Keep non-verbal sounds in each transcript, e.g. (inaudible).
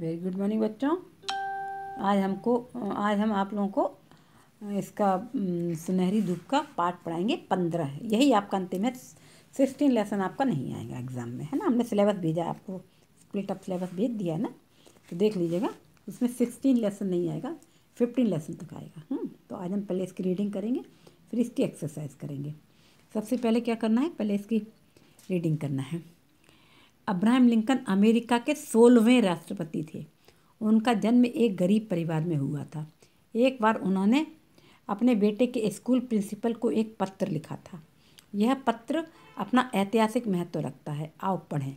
Very good morning बच्चों आज हमको आज हम आप लोगों को इसका सुनहरी धूप का पार्ट पढ़ाएंगे पंद्रह यही आपका अंतिम है सिक्सटीन लेसन आपका नहीं आएगा एग्ज़ाम में है ना हमने सिलेबस भेजा आपको स्प्लिट अप सिलेबस भेज दिया है ना तो देख लीजिएगा उसमें सिक्सटीन लेसन नहीं आएगा फिफ्टीन लेसन तक आएगा हम्म? तो आज हम पहले इसकी रीडिंग करेंगे फिर इसकी एक्सरसाइज करेंगे सबसे पहले क्या करना है पहले इसकी रीडिंग करना है अब्राहम लिंकन अमेरिका के सोलहवें राष्ट्रपति थे उनका जन्म एक गरीब परिवार में हुआ था एक बार उन्होंने अपने बेटे के स्कूल प्रिंसिपल को एक पत्र लिखा था यह पत्र अपना ऐतिहासिक महत्व रखता है आओ पढ़ें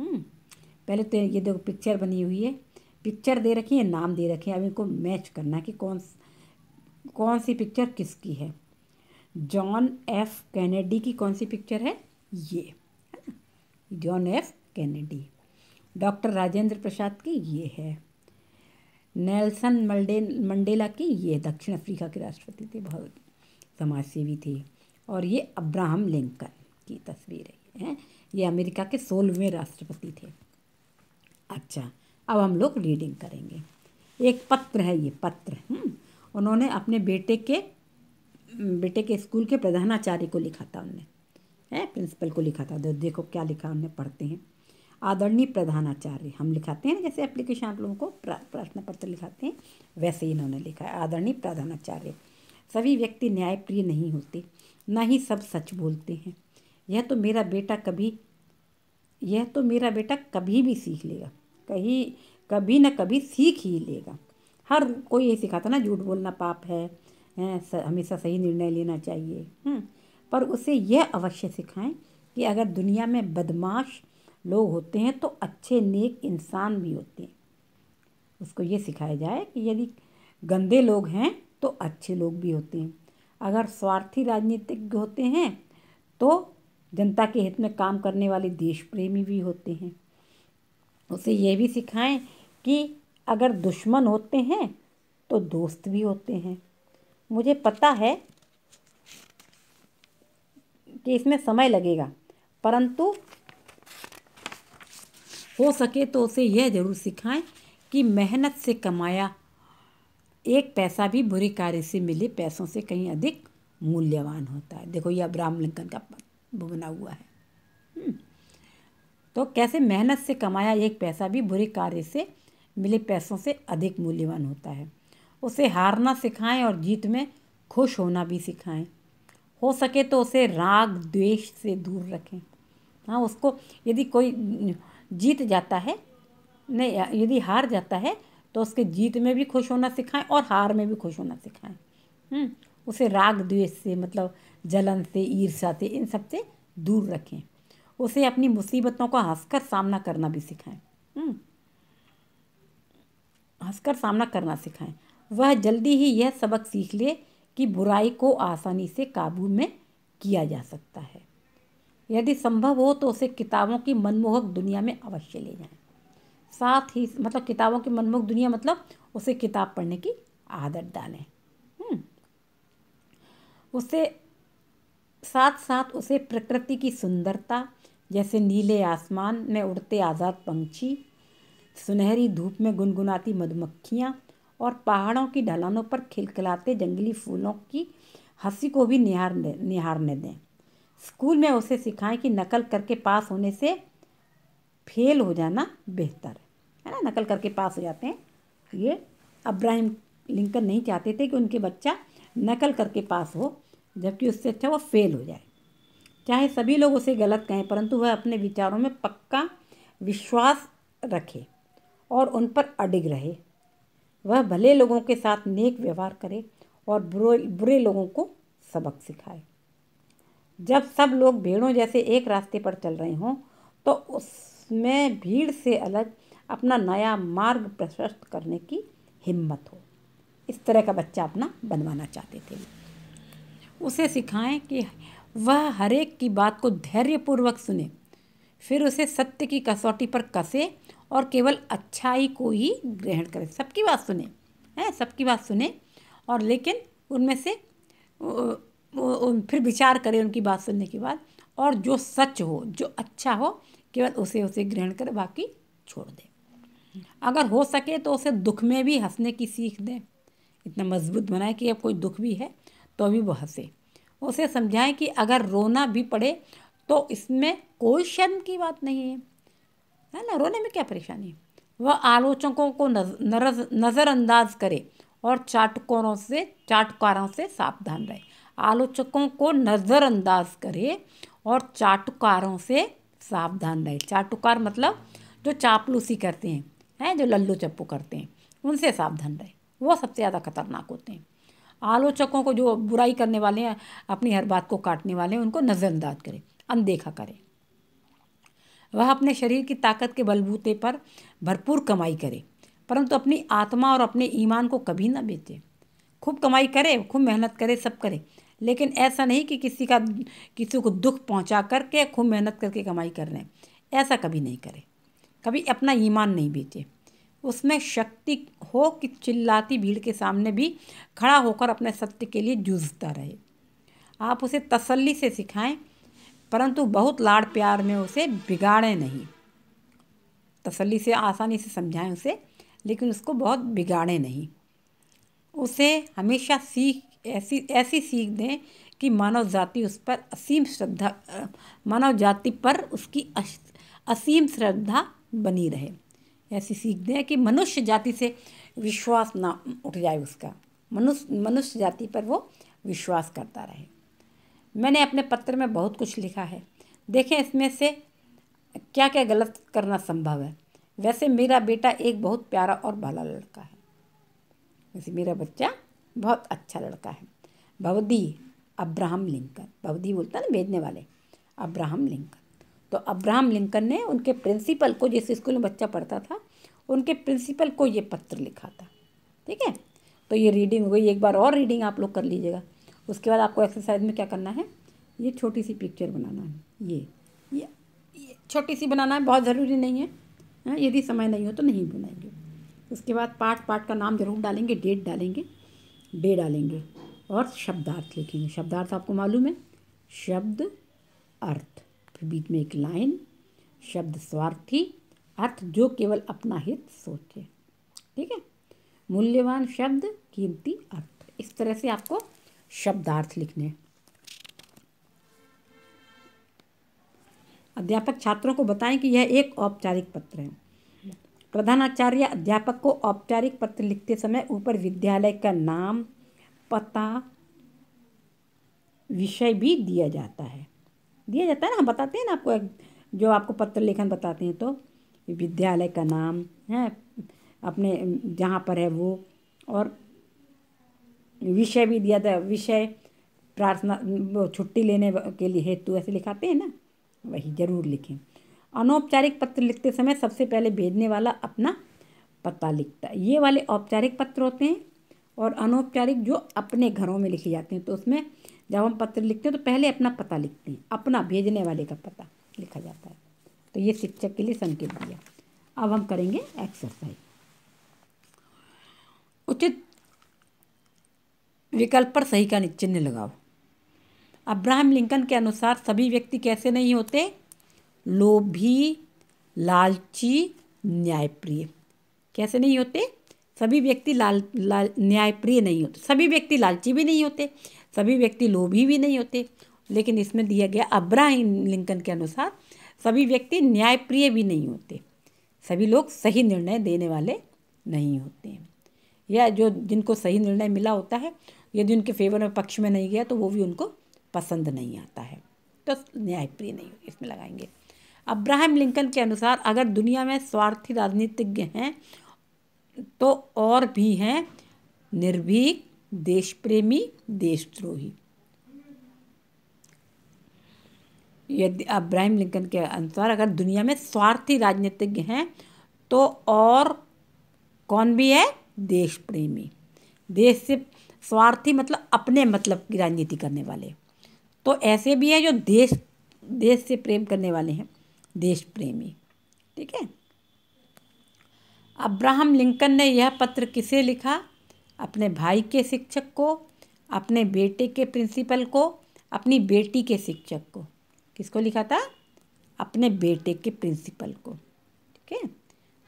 हम्म, पहले तो ये देखो पिक्चर बनी हुई है पिक्चर दे रखी है नाम दे रखे हैं अब इनको मैच करना कि कौन कौन सी पिक्चर किसकी है जॉन एफ कैनेडी की कौन सी पिक्चर है ये John F Kennedy doctor Rajendra Prasad की ये है नेल्सन मंडे मंडेला की ये दक्षिण अफ्रीका के राष्ट्रपति थे बहुत समाजसेवी थे और ये अब्राहम लिंकन की तस्वीर है ये अमेरिका के सोलहवें राष्ट्रपति थे अच्छा अब हम लोग रीडिंग करेंगे एक पत्र है ये पत्र हम्म? उन्होंने अपने बेटे के बेटे के स्कूल के प्रधानाचार्य को लिखा था उनने है प्रिंसिपल को लिखा था देखो क्या लिखा हमने पढ़ते हैं आदरणीय प्रधानाचार्य हम लिखाते हैं ना जैसे एप्लीकेशन आप लोगों को प्रार्थना पत्र लिखाते हैं वैसे ही इन्होंने लिखा है आदरणीय प्रधानाचार्य सभी व्यक्ति न्यायप्रिय नहीं होते ना ही सब सच बोलते हैं यह तो मेरा बेटा कभी यह तो मेरा बेटा कभी भी सीख लेगा कहीं कभी ना कभी सीख ही लेगा हर कोई यही सिखाता ना झूठ बोलना पाप है हमेशा सही निर्णय लेना चाहिए हम्म। पर उसे यह अवश्य सिखाएं कि अगर दुनिया में बदमाश लोग होते हैं तो अच्छे नेक इंसान भी होते हैं उसको ये सिखाया जाए कि यदि गंदे लोग हैं तो अच्छे लोग भी होते हैं अगर स्वार्थी राजनीतिज्ञ होते हैं तो जनता के हित में काम करने वाले देश प्रेमी भी होते हैं उसे यह भी सिखाएं कि अगर दुश्मन होते हैं तो दोस्त भी होते हैं मुझे पता है कि इसमें समय लगेगा परंतु हो सके तो उसे यह जरूर सिखाएं कि मेहनत से कमाया एक पैसा भी बुरे कार्य से मिले पैसों से कहीं अधिक मूल्यवान होता है देखो यह अब्राहम लिंकन का बना हुआ है हम्म। तो कैसे मेहनत से कमाया एक पैसा भी बुरे कार्य से मिले पैसों से अधिक मूल्यवान होता है उसे हारना सिखाएं और जीत में खुश होना भी सिखाएं हो सके तो उसे राग द्वेष से दूर रखें हाँ उसको यदि कोई जीत जाता है नहीं यदि हार जाता है तो उसके जीत में भी खुश होना सिखाएं और हार में भी खुश होना सिखाएं हम्म, उसे राग द्वेष से मतलब जलन से ईर्षा से इन सब से दूर रखें उसे अपनी मुसीबतों का हंसकर सामना करना भी सिखाएं हम्म, हंसकर सामना करना सिखाएं वह जल्दी ही यह सबक सीख ले कि बुराई को आसानी से काबू में किया जा सकता है यदि संभव हो तो उसे किताबों की मनमोहक दुनिया में अवश्य ले जाएं साथ ही मतलब किताबों की मनमोहक दुनिया मतलब उसे किताब पढ़ने की आदत डालें हम्म। उसे साथ साथ उसे प्रकृति की सुंदरता जैसे नीले आसमान में उड़ते आज़ाद पंछी सुनहरी धूप में गुनगुनाती मधुमक्खियाँ और पहाड़ों की ढलानों पर खिलखिलाते जंगली फूलों की हंसी को भी निहार निहारने दें स्कूल में उसे सिखाएं कि नकल करके पास होने से फेल हो जाना बेहतर है ना नकल करके पास हो जाते हैं ये अब्राहिम लिंकन नहीं चाहते थे कि उनके बच्चा नकल करके पास हो जबकि उससे अच्छा वो फेल हो जाए चाहे सभी लोग उसे गलत कहें परंतु वह अपने विचारों में पक्का विश्वास रखे और उन पर अडिग रहे वह भले लोगों के साथ नेक व्यवहार करे और बुरे बुरे लोगों को सबक सिखाए जब सब लोग भेड़ों जैसे एक रास्ते पर चल रहे हों तो उसमें भीड़ से अलग अपना नया मार्ग प्रशस्त करने की हिम्मत हो इस तरह का बच्चा अपना बनवाना चाहते थे उसे सिखाएं कि वह हरेक की बात को धैर्यपूर्वक सुने फिर उसे सत्य की कसौटी पर कसे और केवल अच्छाई को ही ग्रहण करें सबकी बात सुने हैं सबकी बात सुने और लेकिन उनमें से फिर विचार करें उनकी बात सुनने के बाद और जो सच हो जो अच्छा हो केवल उसे उसे ग्रहण करें बाकी छोड़ दें अगर हो सके तो उसे दुख में भी हंसने की सीख दें इतना मजबूत बनाए कि अब कोई दुख भी है तो भी वो हंसे उसे समझाएं कि अगर रोना भी पड़े तो इसमें कोई शर्म की बात नहीं है है ना रोने में क्या परेशानी है वह आलोचकों को नजर नज़रअंदाज करे और चाटकोरों से चाटकारों से सावधान रहे आलोचकों को नज़रअंदाज करे और चाटकारों से सावधान रहे चाटुकार मतलब जो चापलूसी करते हैं हैं जो लल्लू चप्पू करते हैं उनसे सावधान रहे वो सबसे ज़्यादा खतरनाक होते हैं आलोचकों को जो बुराई करने वाले हैं अपनी हर बात को काटने वाले हैं उनको नज़रअंदाज करें अनदेखा करें वह अपने शरीर की ताकत के बलबूते पर भरपूर कमाई करे परंतु अपनी आत्मा और अपने ईमान को कभी ना बेचे खूब कमाई करे खूब मेहनत करे सब करे लेकिन ऐसा नहीं कि किसी का किसी को दुख पहुंचा करके खूब मेहनत करके कमाई कर रहे हैं ऐसा कभी नहीं करे कभी अपना ईमान नहीं बेचे उसमें शक्ति हो कि चिल्लाती भीड़ के सामने भी खड़ा होकर अपने सत्य के लिए जूझता रहे आप उसे तसल्ली से सिखाएं परंतु बहुत लाड़ प्यार में उसे बिगाड़े नहीं तसली से आसानी से समझाएं उसे लेकिन उसको बहुत बिगाड़े नहीं उसे हमेशा सीख ऐसी ऐसी सीख दें कि मानव जाति उस पर असीम श्रद्धा मानव जाति पर उसकी असीम श्रद्धा बनी रहे ऐसी सीख दें कि मनुष्य जाति से विश्वास ना उठ जाए उसका मनुष्य मनुष्य जाति पर वो विश्वास करता रहे मैंने अपने पत्र में बहुत कुछ लिखा है देखें इसमें से क्या क्या गलत करना संभव है वैसे मेरा बेटा एक बहुत प्यारा और भला लड़का है वैसे मेरा बच्चा बहुत अच्छा लड़का है भवदी अब्राहम लिंकन भवदी बोलता है ना भेजने वाले अब्राहम लिंकन तो अब्राहम लिंकन ने उनके प्रिंसिपल को जिस स्कूल में बच्चा पढ़ता था उनके प्रिंसिपल को ये पत्र लिखा था ठीक है तो ये रीडिंग हो गई एक बार और रीडिंग आप लोग कर लीजिएगा उसके बाद आपको एक्सरसाइज में क्या करना है ये छोटी सी पिक्चर बनाना है ये ये, ये छोटी सी बनाना है बहुत ज़रूरी नहीं है हाँ, यदि समय नहीं हो तो नहीं बनाएंगे उसके बाद पार्ट पार्ट का नाम जरूर डालेंगे डेट डालेंगे डे डालेंगे और शब्दार्थ लिखेंगे शब्दार्थ आपको मालूम है शब्द अर्थ फिर बीच में एक लाइन शब्द स्वार्थी अर्थ जो केवल अपना हित सोचे ठीक है मूल्यवान शब्द कीमती अर्थ इस तरह से आपको शब्दार्थ लिखने अध्यापक छात्रों को बताएं कि यह एक औपचारिक पत्र है प्रधानाचार्य अध्यापक को औपचारिक पत्र लिखते समय ऊपर विद्यालय का नाम पता विषय भी दिया जाता है दिया जाता है ना हम बताते हैं ना आपको जो आपको पत्र लेखन बताते हैं तो विद्यालय का नाम है अपने जहाँ पर है वो और विषय भी दिया था विषय प्रार्थना छुट्टी लेने के लिए हेतु ऐसे लिखाते हैं ना वही जरूर लिखें अनौपचारिक पत्र लिखते समय सबसे पहले भेजने वाला अपना पता लिखता है ये वाले औपचारिक पत्र होते हैं और अनौपचारिक जो अपने घरों में लिखे जाते हैं तो उसमें जब हम पत्र लिखते हैं तो पहले अपना पता लिखते हैं अपना भेजने वाले का पता लिखा जाता है तो ये शिक्षक के लिए संकेत दिया अब हम करेंगे एक्सरसाइज उचित विकल्प पर सही का चिन्ह लगाओ अब्राहम लिंकन के अनुसार सभी व्यक्ति कैसे नहीं होते लोभी लालची न्यायप्रिय कैसे नहीं होते सभी व्यक्ति लाल लाल न्यायप्रिय नहीं होते सभी व्यक्ति लालची भी नहीं होते सभी व्यक्ति लोभी भी नहीं होते लेकिन इसमें दिया गया अब्राहम लिंकन के अनुसार सभी व्यक्ति न्यायप्रिय भी नहीं होते सभी लोग सही निर्णय देने वाले नहीं होते हैं या जो जिनको सही निर्णय मिला होता है यदि उनके फेवर में पक्ष में नहीं गया तो वो भी उनको पसंद नहीं आता है तो न्यायप्रिय नहीं इसमें लगाएंगे अब्राहम लिंकन के अनुसार अगर दुनिया में स्वार्थी राजनीतिज्ञ हैं तो और भी हैं निर्भीक देश प्रेमी देशद्रोही यदि अब्राहिम लिंकन के अनुसार अगर दुनिया में स्वार्थी राजनीतिज्ञ हैं तो और कौन भी है देश प्रेमी देश से स्वार्थी मतलब अपने मतलब की राजनीति करने वाले तो ऐसे भी हैं जो देश देश से प्रेम करने वाले हैं देश प्रेमी ठीक है अब्राहम लिंकन ने यह पत्र किसे लिखा अपने भाई के शिक्षक को अपने बेटे के प्रिंसिपल को अपनी बेटी के शिक्षक को किसको लिखा था अपने बेटे के प्रिंसिपल को ठीक है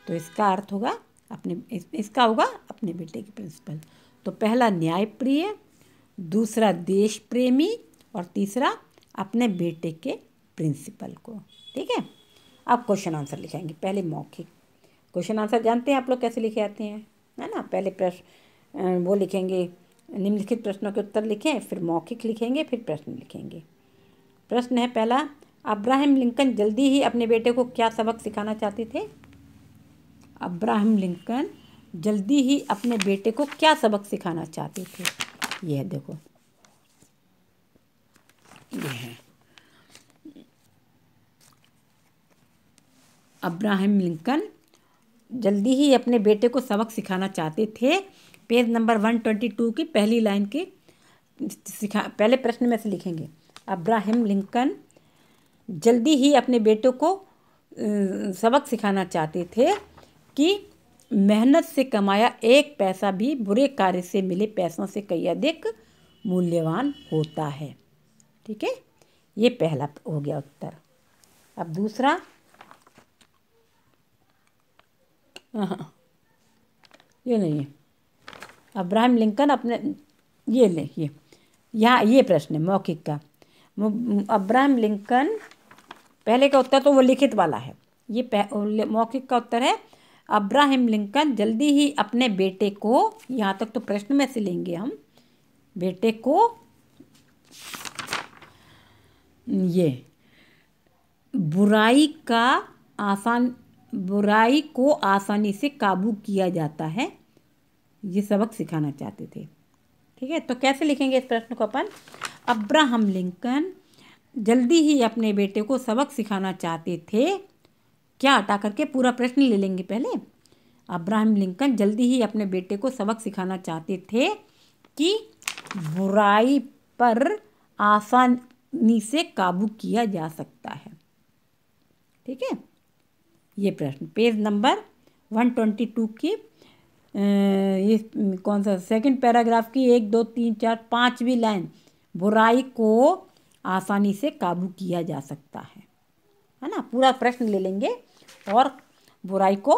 तो इसका अर्थ होगा अपने इसका होगा अपने बेटे के प्रिंसिपल तो पहला न्याय प्रिय दूसरा देश प्रेमी और तीसरा अपने बेटे के प्रिंसिपल को ठीक है अब क्वेश्चन आंसर लिखाएंगे पहले मौखिक क्वेश्चन आंसर जानते हैं आप लोग कैसे लिखे आते हैं है ना पहले प्रश्न वो लिखेंगे निम्नलिखित प्रश्नों के उत्तर लिखें फिर मौखिक लिखेंगे फिर प्रश्न लिखेंगे प्रश्न है पहला अब्राहम लिंकन जल्दी ही अपने बेटे को क्या सबक सिखाना चाहते थे अब्राहम लिंकन जल्दी ही अपने बेटे को क्या सबक सिखाना चाहते थे यह देखो यह है अब्राहम लिंकन जल्दी ही अपने बेटे को सबक सिखाना चाहते थे page number one twenty two की पहली लाइन के सिखा पहले प्रश्न में से लिखेंगे अब्राहम लिंकन जल्दी ही अपने बेटों को सबक सिखाना चाहते थे कि मेहनत से कमाया एक पैसा भी बुरे कार्य से मिले पैसों से कई अधिक मूल्यवान होता है ठीक है ये पहला हो गया उत्तर अब दूसरा हाँ ये नहीं है अब्राहम लिंकन अपने ये ले ये यहाँ ये प्रश्न है मौखिक का अब्राहम लिंकन पहले का उत्तर तो वो लिखित वाला है ये मौखिक का उत्तर है अब्राहम लिंकन जल्दी ही अपने बेटे को यहाँ तक तो प्रश्न में से लेंगे हम बेटे को ये बुराई का आसान बुराई को आसानी से काबू किया जाता है ये सबक सिखाना चाहते थे ठीक है तो कैसे लिखेंगे इस प्रश्न को अपन अब्राहम लिंकन जल्दी ही अपने बेटे को सबक सिखाना चाहते थे क्या हटा करके पूरा प्रश्न ले लेंगे पहले अब्राहम लिंकन जल्दी ही अपने बेटे को सबक सिखाना चाहते थे कि बुराई पर आसानी से काबू किया जा सकता है ठीक है ये प्रश्न page number one twenty two की ये कौन सा सेकंड पैराग्राफ की एक दो तीन चार पाँचवीं लाइन बुराई को आसानी से काबू किया जा सकता है है ना पूरा प्रश्न ले लेंगे और बुराई को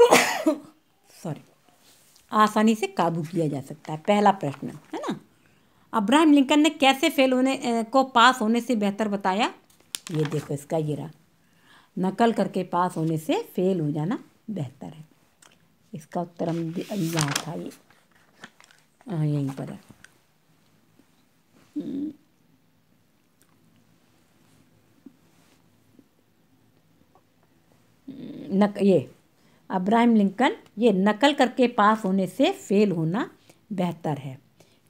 सॉरी (coughs) आसानी से काबू किया जा सकता है पहला प्रश्न है ना अब्राहम लिंकन ने कैसे फेल होने को पास होने से बेहतर बताया ये देखो इसका ये रहा नकल करके पास होने से फेल हो जाना बेहतर है इसका उत्तर हम यहाँ था ये हाँ, यहीं पर है नक ये अब्राहम लिंकन ये नकल करके पास होने से फेल होना बेहतर है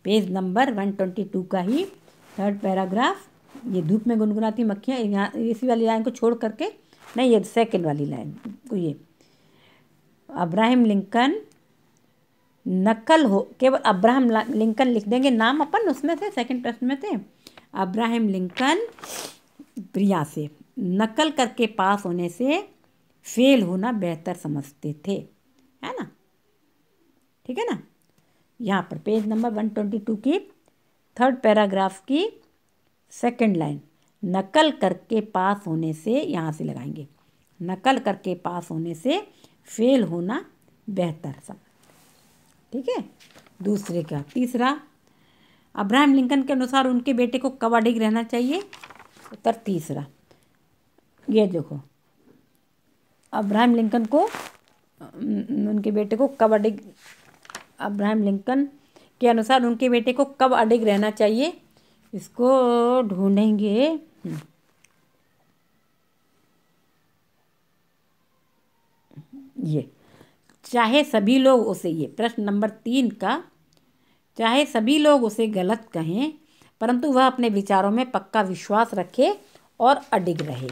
page number one twenty two का ही थर्ड पैराग्राफ ये धूप में गुनगुनाती मक्खियाँ यहाँ इसी वाली लाइन को छोड़ करके नहीं ये सेकेंड वाली लाइन को ये अब्राहम लिंकन नकल हो केवल अब्राहम लिंकन लिख देंगे नाम अपन उसमें से सेकंड प्रश्न में थे अब्राहम लिंकन प्रिया से नकल करके पास होने से फेल होना बेहतर समझते थे है ना ठीक है ना यहाँ पर page number one twenty two की थर्ड पैराग्राफ की सेकंड लाइन नकल करके पास होने से यहाँ से लगाएंगे नकल करके पास होने से फेल होना बेहतर सब ठीक है दूसरे का तीसरा अब्राहम लिंकन के अनुसार उनके बेटे को कबाडिग रहना चाहिए उत्तर तीसरा ये देखो अब्राहम लिंकन को उनके बेटे को कब अडिग अब्राहम लिंकन के अनुसार उनके बेटे को कब अडिग रहना चाहिए इसको ढूंढेंगे ये चाहे सभी लोग उसे ये प्रश्न नंबर तीन का चाहे सभी लोग उसे गलत कहें परंतु वह अपने विचारों में पक्का विश्वास रखे और अडिग रहे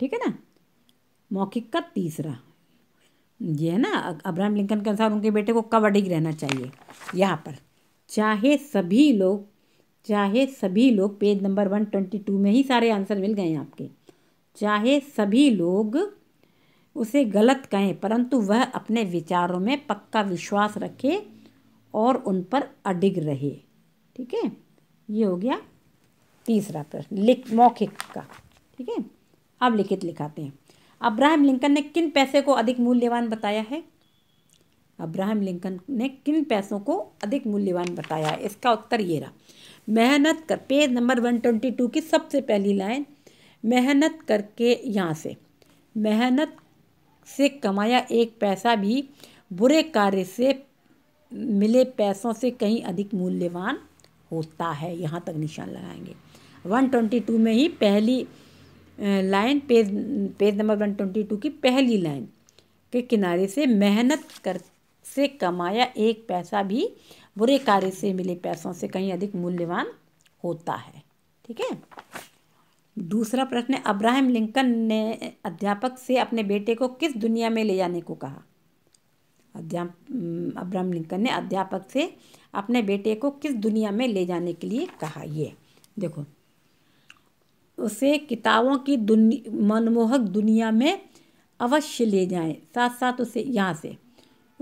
ठीक है ना मौखिक का तीसरा ये है ना अब्राहम लिंकन के अनुसार उनके बेटे को अडिग रहना चाहिए यहाँ पर चाहे सभी लोग चाहे सभी लोग page number one twenty two में ही सारे आंसर मिल गए आपके चाहे सभी लोग उसे गलत कहें परंतु वह अपने विचारों में पक्का विश्वास रखे और उन पर अडिग रहे ठीक है ये हो गया तीसरा प्रश्न लिख मौखिक का ठीक है अब लिखित लिखाते हैं अब्राहम लिंकन ने किन पैसे को अधिक मूल्यवान बताया है अब्राहम लिंकन ने किन पैसों को अधिक मूल्यवान बताया है इसका उत्तर ये रहा मेहनत कर page number one twenty two की सबसे पहली लाइन मेहनत करके यहाँ से मेहनत से कमाया एक पैसा भी बुरे कार्य से मिले पैसों से कहीं अधिक मूल्यवान होता है यहाँ तक निशान लगाएंगे वन ट्वेंटी टू में ही पहली line page page number one twenty two की पहली लाइन के किनारे से मेहनत कर से कमाया एक पैसा भी बुरे कार्य से मिले पैसों से कहीं अधिक मूल्यवान होता है ठीक है दूसरा प्रश्न अब्राहम लिंकन ने अध्यापक से अपने बेटे को किस दुनिया में ले जाने को कहा अध्याप अब्राहम लिंकन ने अध्यापक से अपने बेटे को किस दुनिया में ले जाने के लिए कहा ये देखो उसे किताबों की दुनि मनमोहक दुनिया में अवश्य ले जाएं साथ साथ उसे यहाँ से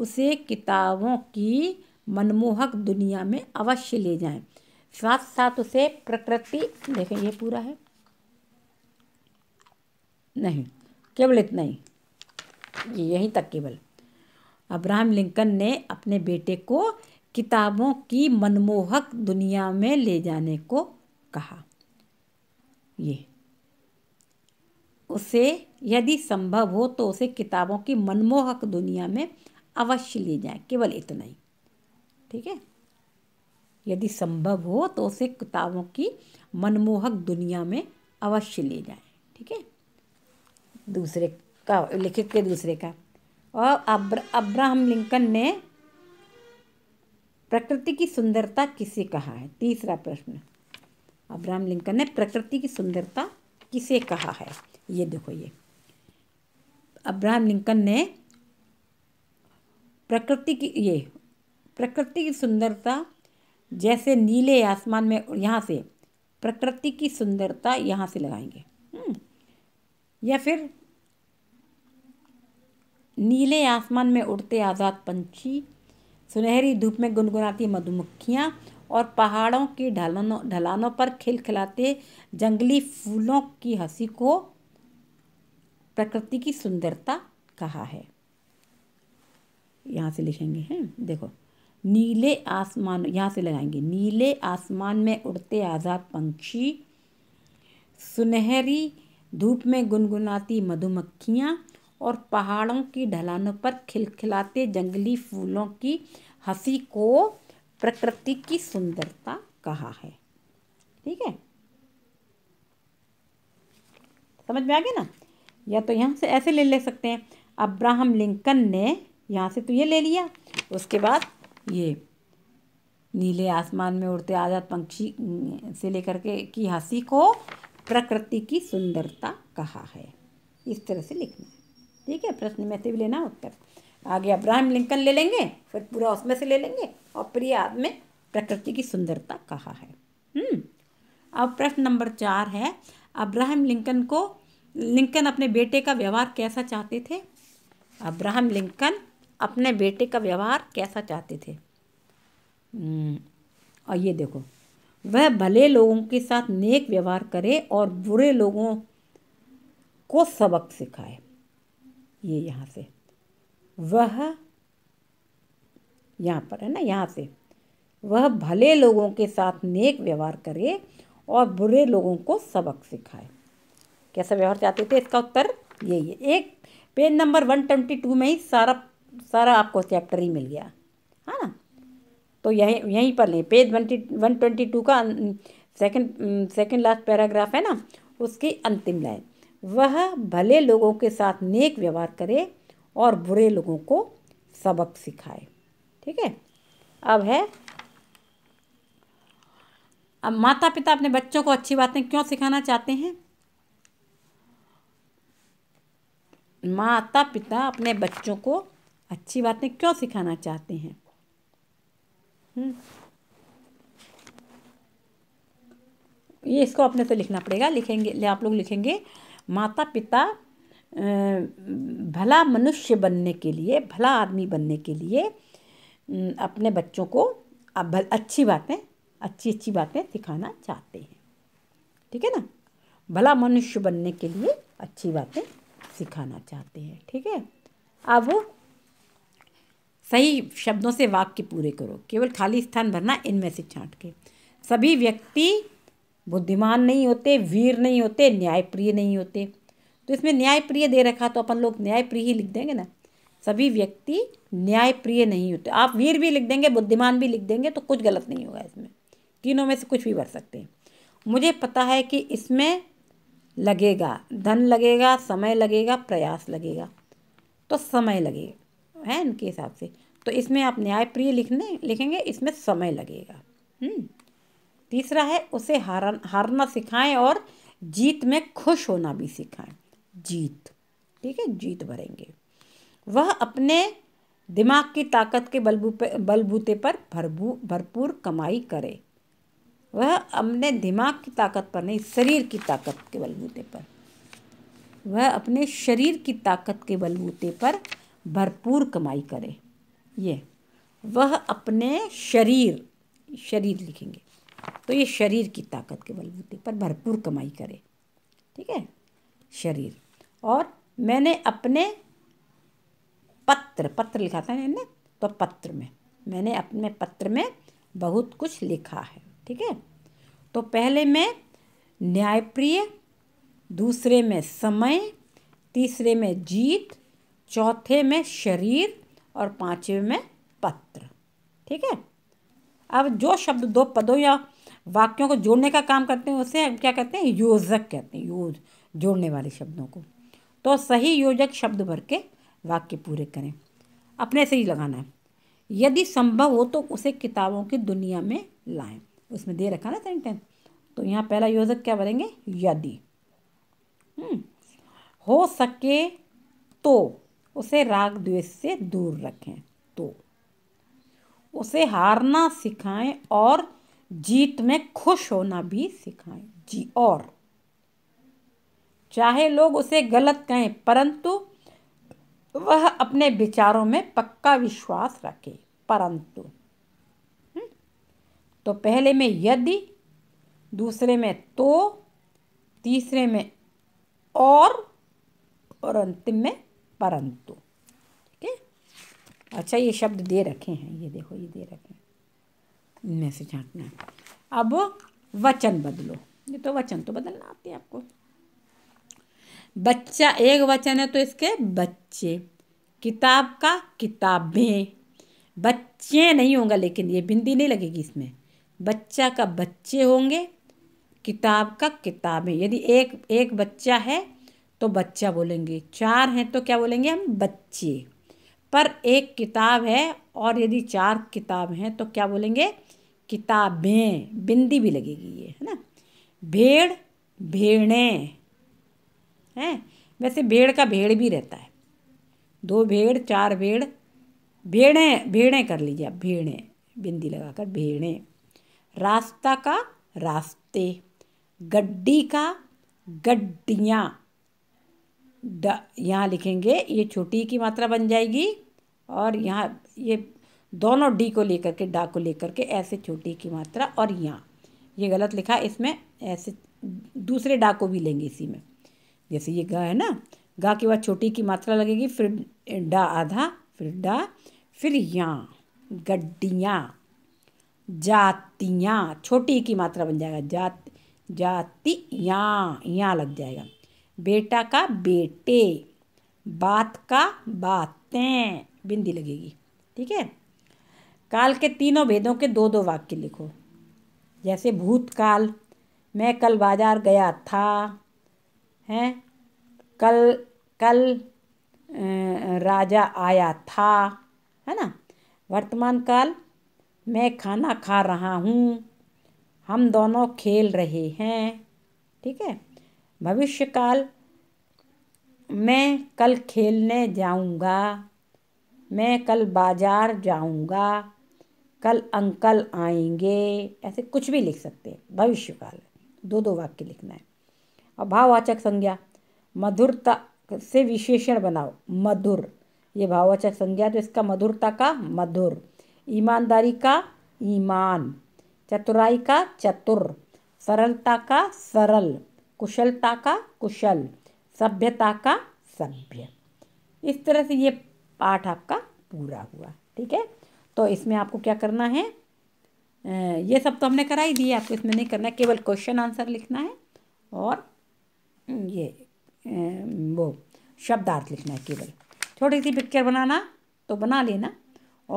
उसे किताबों की मनमोहक दुनिया में अवश्य ले जाएं साथ साथ उसे प्रकृति देखें ये पूरा है नहीं केवल इतना ही यहीं तक केवल अब्राहम लिंकन ने अपने बेटे को किताबों की मनमोहक दुनिया में ले जाने को कहा ये उसे यदि संभव हो तो उसे किताबों की मनमोहक दुनिया में अवश्य ले जाए केवल इतना ही ठीक है यदि संभव हो तो उसे किताबों की मनमोहक दुनिया में अवश्य ले जाए ठीक है दूसरे का लिखित के दूसरे का और अब्र अब्राहम लिंकन ने प्रकृति की सुंदरता किसे कहा है तीसरा प्रश्न अब्राहम लिंकन ने प्रकृति की सुंदरता किसे कहा है ये देखो ये अब्राहम लिंकन ने प्रकृति की ये प्रकृति की सुंदरता जैसे नीले आसमान में यहाँ से प्रकृति की सुंदरता यहाँ से लगाएंगे हम्म। या फिर नीले आसमान में उड़ते आज़ाद पंछी सुनहरी धूप में गुनगुनाती मधुमक्खियाँ और पहाड़ों की ढलानों ढलानों पर खिलखिलाते जंगली फूलों की हंसी को प्रकृति की सुंदरता कहा है यहाँ से लिखेंगे हैं देखो नीले आसमान यहाँ से लगाएंगे नीले आसमान में उड़ते आज़ाद पंक्षी सुनहरी धूप में गुनगुनाती मधुमक्खियाँ और पहाड़ों की ढलानों पर खिलखिलाते जंगली फूलों की हंसी को प्रकृति की सुंदरता कहा है ठीक है समझ में आ गया ना या तो यहाँ से ऐसे ले ले सकते हैं अब्राहम लिंकन ने यहाँ से तो ये ले लिया उसके बाद ये नीले आसमान में उड़ते आज़ाद पंक्षी से लेकर के की हंसी को प्रकृति की सुंदरता कहा है इस तरह से लिखना है ठीक है प्रश्न में से भी लेना उत्तर आगे अब्राहम लिंकन ले लेंगे फिर पूरा उसमें से ले लेंगे और प्रयाग में प्रकृति की सुंदरता कहा है हम्म। अब प्रश्न नंबर चार है अब्राहम लिंकन को लिंकन अपने बेटे का व्यवहार कैसा चाहते थे अब्राहम लिंकन अपने बेटे का व्यवहार कैसा चाहते थे हम्म। और ये देखो वह भले लोगों के साथ नेक व्यवहार करे और बुरे लोगों को सबक सिखाए ये यहाँ से वह यहाँ पर है ना यहाँ से वह भले लोगों के साथ नेक व्यवहार करे और बुरे लोगों को सबक सिखाए कैसा व्यवहार चाहते थे इसका उत्तर यही है एक page number one twenty two में ही सारा सारा आपको चैप्टर ही मिल गया है हाँ ना तो यहीं यहीं पर लें page twenty one twenty two का um, second um, second last paragraph है ना उसकी अंतिम लाइन वह भले लोगों के साथ नेक व्यवहार करे और बुरे लोगों को सबक सिखाए ठीक है अब है अब माता पिता अपने बच्चों को अच्छी बातें क्यों सिखाना चाहते हैं माता पिता अपने बच्चों को अच्छी बातें क्यों सिखाना चाहते हैं हम्म। ये इसको अपने से लिखना पड़ेगा लिखेंगे आप लोग लिखेंगे माता पिता भला मनुष्य बनने के लिए भला आदमी बनने के लिए अपने बच्चों को अब अच्छी बातें अच्छी अच्छी बातें सिखाना चाहते हैं ठीक है ना भला मनुष्य बनने के लिए अच्छी बातें सिखाना चाहते हैं ठीक है अब सही शब्दों से वाक्य पूरे करो केवल खाली स्थान भरना इनमें से छांट के सभी व्यक्ति बुद्धिमान नहीं होते वीर नहीं होते न्यायप्रिय नहीं होते तो इसमें न्यायप्रिय दे रखा तो अपन लोग न्यायप्रिय ही लिख देंगे ना सभी व्यक्ति न्यायप्रिय नहीं होते आप वीर भी लिख देंगे बुद्धिमान भी लिख देंगे तो कुछ गलत नहीं होगा इसमें तीनों में से कुछ भी भर सकते हैं मुझे पता है कि इसमें लगेगा धन लगेगा समय लगेगा प्रयास लगेगा तो समय लगेगा है इनके हिसाब से तो इसमें आप न्यायप्रिय लिखने लिखेंगे इसमें समय लगेगा हम्म। तीसरा है उसे हार हारना सिखाएं और जीत में खुश होना भी सिखाएं जीत ठीक है जीत भरेंगे वह अपने दिमाग की ताकत के बलबू बलबूते पर भरबू भरपूर कमाई करे वह अपने दिमाग की ताकत पर नहीं शरीर की ताकत के बलबूते पर वह अपने शरीर की ताकत के बलबूते पर भरपूर कमाई करे ये वह अपने शरीर शरीर लिखेंगे तो ये शरीर की ताकत के बलबूते पर भरपूर कमाई करे ठीक है शरीर और मैंने अपने पत्र पत्र लिखा था मैंने तो पत्र में मैंने अपने पत्र में बहुत कुछ लिखा है ठीक है तो पहले में न्यायप्रिय दूसरे में समय तीसरे में जीत चौथे में शरीर और पांचवे में पत्र ठीक है अब जो शब्द दो पदों या वाक्यों को जोड़ने का काम करते हैं उसे हम क्या कहते हैं योजक कहते हैं योज जोड़ने वाले शब्दों को तो सही योजक शब्द भर के वाक्य पूरे करें अपने से ही लगाना है यदि संभव हो तो उसे किताबों की दुनिया में लाएं उसमें दे रखा ना सेंटेंस तो यहाँ पहला योजक क्या बनेंगे यदि हम्म। हो सके तो उसे राग द्वेष से दूर रखें तो उसे हारना सिखाएं और जीत में खुश होना भी सिखाएं जी और चाहे लोग उसे गलत कहें परंतु वह अपने विचारों में पक्का विश्वास रखे परंतु हम्म, तो पहले में यदि दूसरे में तो तीसरे में और और अंतिम में परंतु ठीक है अच्छा ये शब्द दे रखे हैं ये देखो ये दे रखे हैं इनमें से झाँकना अब वचन बदलो ये तो वचन तो बदलना आते हैं आपको बच्चा एक वचन है तो इसके बच्चे किताब का किताबें बच्चे नहीं होंगे लेकिन ये बिंदी नहीं लगेगी इसमें बच्चा का बच्चे होंगे किताब का किताबें यदि एक एक बच्चा है तो बच्चा बोलेंगे चार हैं तो क्या बोलेंगे हम बच्चे पर एक किताब है और यदि चार किताब हैं तो क्या बोलेंगे किताबें बिंदी भी लगेगी ये है ना भेड़ भेड़ें हैं वैसे भेड़ का भेड़ भी रहता है दो भेड़ चार भेड़ भेड़ें भेड़ें कर लीजिए आप भेड़ें बिंदी लगाकर भेड़े रास्ता का रास्ते गड्डी का गड्डियाँ यहाँ लिखेंगे ये छोटी की मात्रा बन जाएगी और यहाँ ये दोनों डी को लेकर के डा को लेकर के ऐसे छोटी की मात्रा और यहाँ ये गलत लिखा इसमें ऐसे दूसरे डा को भी लेंगे इसी में जैसे ये गा है ना गा के बाद छोटी की मात्रा लगेगी फिर डा आधा फिर डा फिर यहाँ गड्डियाँ जातियाँ छोटी की मात्रा बन जाएगा जात जाति यहाँ यहाँ लग जाएगा बेटा का बेटे बात का बातें बिंदी लगेगी ठीक है काल के तीनों भेदों के दो दो वाक्य लिखो जैसे भूतकाल मैं कल बाजार गया था हैं कल कल राजा आया था है ना वर्तमान काल मैं खाना खा रहा हूँ हम दोनों खेल रहे हैं ठीक है भविष्य काल मैं कल खेलने जाऊँगा मैं कल बाज़ार जाऊँगा कल अंकल आएंगे ऐसे कुछ भी लिख सकते हैं भविष्य काल दो दो वाक्य लिखना है अभाववाचक संज्ञा मधुरता से विशेषण बनाओ मधुर ये भाववाचक संज्ञा तो इसका मधुरता का मधुर ईमानदारी का ईमान चतुराई का चतुर सरलता का सरल कुशलता का कुशल सभ्यता का सभ्य इस तरह से ये पाठ आपका पूरा हुआ ठीक है तो इसमें आपको क्या करना है ये सब तो हमने करा ही दिया आपको तो इसमें नहीं करना है केवल क्वेश्चन आंसर लिखना है और ये वो शब्दार्थ लिखना है केवल छोटी सी पिक्चर बनाना तो बना लेना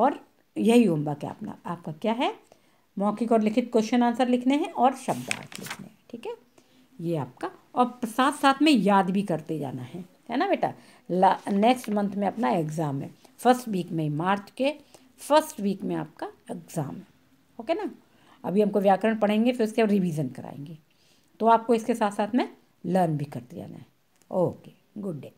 और यही होमवर्क है अपना आपका क्या है मौखिक और लिखित क्वेश्चन आंसर लिखने हैं और शब्दार्थ लिखने हैं ठीक है ये आपका और साथ साथ में याद भी करते जाना है है ना बेटा नेक्स्ट मंथ में अपना एग्ज़ाम है फर्स्ट वीक में मार्च के फर्स्ट वीक में आपका एग्ज़ाम है ओके ना अभी हमको व्याकरण पढ़ेंगे फिर उसके बाद रिवीजन कराएंगे तो आपको इसके साथ साथ में लर्न भी करते जाना है ओके गुड डे